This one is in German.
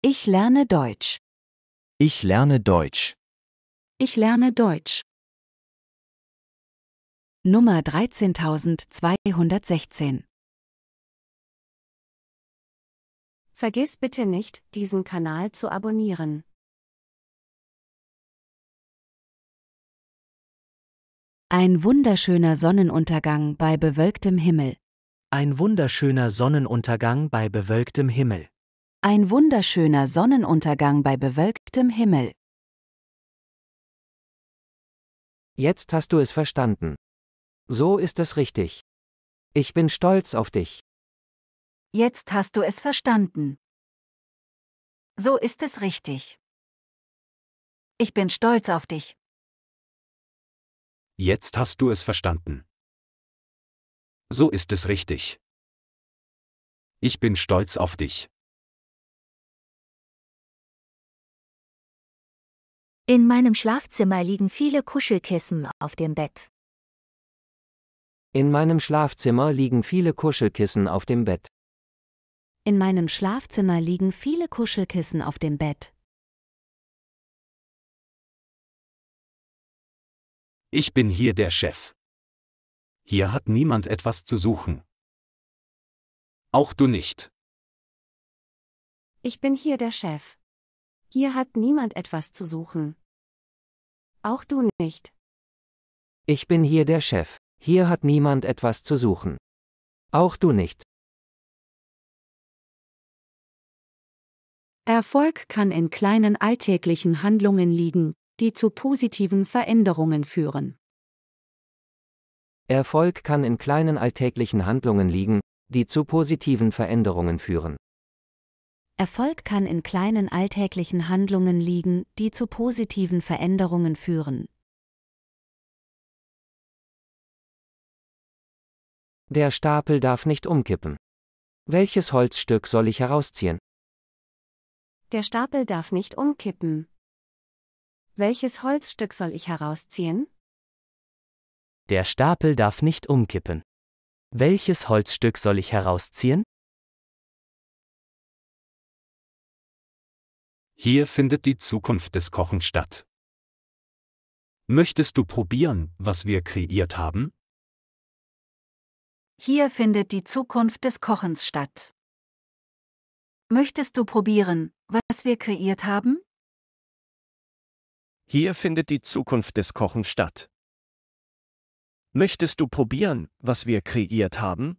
Ich lerne Deutsch. Ich lerne Deutsch. Ich lerne Deutsch. Nummer 13216 Vergiss bitte nicht, diesen Kanal zu abonnieren. Ein wunderschöner Sonnenuntergang bei bewölktem Himmel. Ein wunderschöner Sonnenuntergang bei bewölktem Himmel. Ein wunderschöner Sonnenuntergang bei bewölktem Himmel. Jetzt hast du es verstanden. So ist es richtig. Ich bin stolz auf dich. Jetzt hast du es verstanden. So ist es richtig. Ich bin stolz auf dich. Jetzt hast du es verstanden. So ist es richtig. Ich bin stolz auf dich. In meinem Schlafzimmer liegen viele Kuschelkissen auf dem Bett. In meinem Schlafzimmer liegen viele Kuschelkissen auf dem Bett. In meinem Schlafzimmer liegen viele Kuschelkissen auf dem Bett. Ich bin hier der Chef. Hier hat niemand etwas zu suchen. Auch du nicht. Ich bin hier der Chef. Hier hat niemand etwas zu suchen. Auch du nicht. Ich bin hier der Chef. Hier hat niemand etwas zu suchen. Auch du nicht. Erfolg kann in kleinen alltäglichen Handlungen liegen, die zu positiven Veränderungen führen. Erfolg kann in kleinen alltäglichen Handlungen liegen, die zu positiven Veränderungen führen. Erfolg kann in kleinen alltäglichen Handlungen liegen, die zu positiven Veränderungen führen. Der Stapel darf nicht umkippen. Welches Holzstück soll ich herausziehen? Der Stapel darf nicht umkippen. Welches Holzstück soll ich herausziehen? Der Stapel darf nicht umkippen. Welches Holzstück soll ich herausziehen? Hier findet die Zukunft des Kochens statt. Möchtest du probieren, was wir kreiert haben? Hier findet die Zukunft des Kochens statt. Möchtest du probieren, was wir kreiert haben? Hier findet die Zukunft des Kochens statt. Möchtest du probieren, was wir kreiert haben?